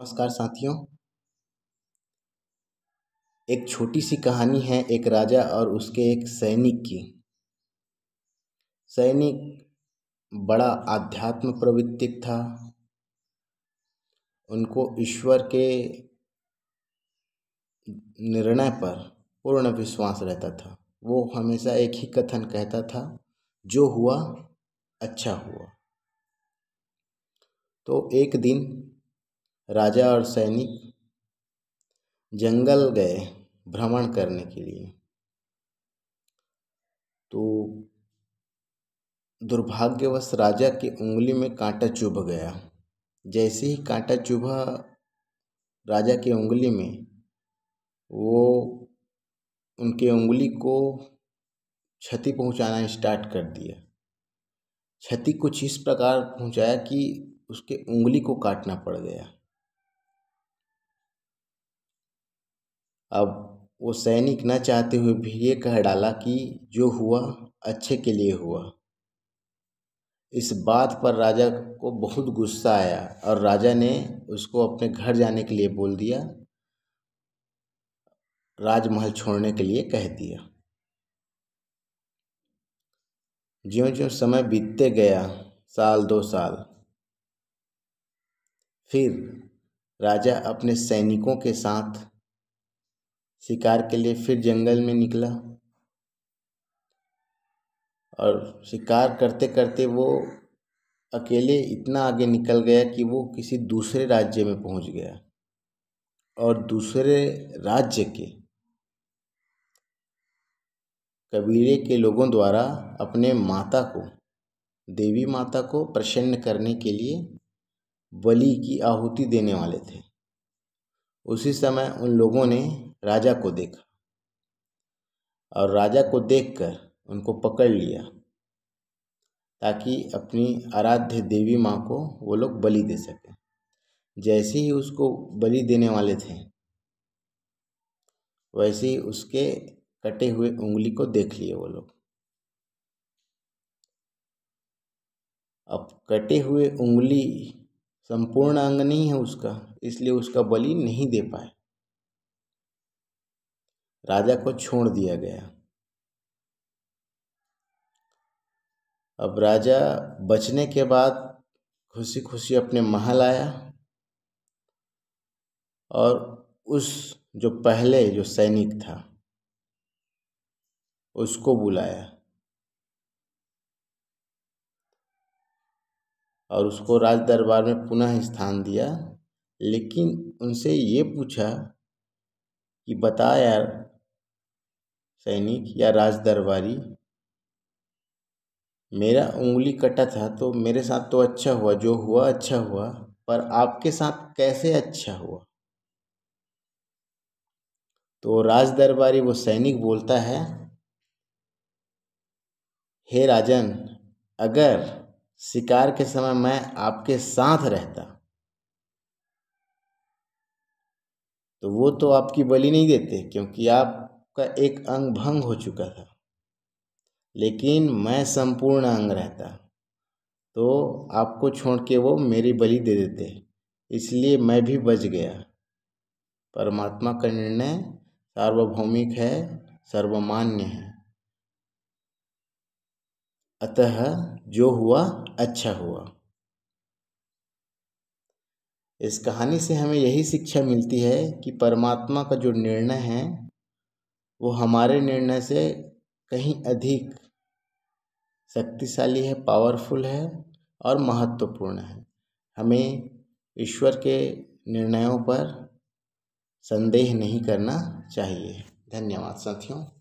नमस्कार साथियों एक छोटी सी कहानी है एक राजा और उसके एक सैनिक की सैनिक बड़ा आध्यात्म प्रवृत्ति था उनको ईश्वर के निर्णय पर पूर्ण विश्वास रहता था वो हमेशा एक ही कथन कहता था जो हुआ अच्छा हुआ तो एक दिन राजा और सैनिक जंगल गए भ्रमण करने के लिए तो दुर्भाग्यवश राजा की उंगली में कांटा चुभ गया जैसे ही कांटा चुभा राजा की उंगली में वो उनके उंगली को क्षति पहुंचाना स्टार्ट कर दिया क्षति कुछ इस प्रकार पहुंचाया कि उसके उंगली को काटना पड़ गया अब वो सैनिक न चाहते हुए भी ये कह डाला कि जो हुआ अच्छे के लिए हुआ इस बात पर राजा को बहुत गुस्सा आया और राजा ने उसको अपने घर जाने के लिए बोल दिया राजमहल छोड़ने के लिए कह दिया ज्यों ज्यों समय बीतते गया साल दो साल फिर राजा अपने सैनिकों के साथ शिकार के लिए फिर जंगल में निकला और शिकार करते करते वो अकेले इतना आगे निकल गया कि वो किसी दूसरे राज्य में पहुंच गया और दूसरे राज्य के कबीले के लोगों द्वारा अपने माता को देवी माता को प्रसन्न करने के लिए बलि की आहुति देने वाले थे उसी समय उन लोगों ने राजा को देखा और राजा को देखकर उनको पकड़ लिया ताकि अपनी आराध्य देवी माँ को वो लोग बलि दे सकें जैसे ही उसको बलि देने वाले थे वैसे ही उसके कटे हुए उंगली को देख लिए वो लोग अब कटे हुए उंगली संपूर्ण अंग नहीं है उसका इसलिए उसका बलि नहीं दे पाए राजा को छोड़ दिया गया अब राजा बचने के बाद खुशी खुशी अपने महल आया और उस जो पहले जो सैनिक था उसको बुलाया और उसको राज दरबार में पुनः स्थान दिया लेकिन उनसे ये पूछा कि बता यार सैनिक या राज दरबारी मेरा उंगली कटा था तो मेरे साथ तो अच्छा हुआ जो हुआ अच्छा हुआ पर आपके साथ कैसे अच्छा हुआ तो राज दरबारी वो सैनिक बोलता है हे राजन अगर शिकार के समय मैं आपके साथ रहता तो वो तो आपकी बलि नहीं देते क्योंकि आप का एक अंग भंग हो चुका था लेकिन मैं संपूर्ण अंग रहता तो आपको छोड़ के वो मेरी बलि दे देते इसलिए मैं भी बच गया परमात्मा का निर्णय सार्वभौमिक है सर्वमान्य है अतः जो हुआ अच्छा हुआ इस कहानी से हमें यही शिक्षा मिलती है कि परमात्मा का जो निर्णय है वो हमारे निर्णय से कहीं अधिक शक्तिशाली है पावरफुल है और महत्वपूर्ण है हमें ईश्वर के निर्णयों पर संदेह नहीं करना चाहिए धन्यवाद साथियों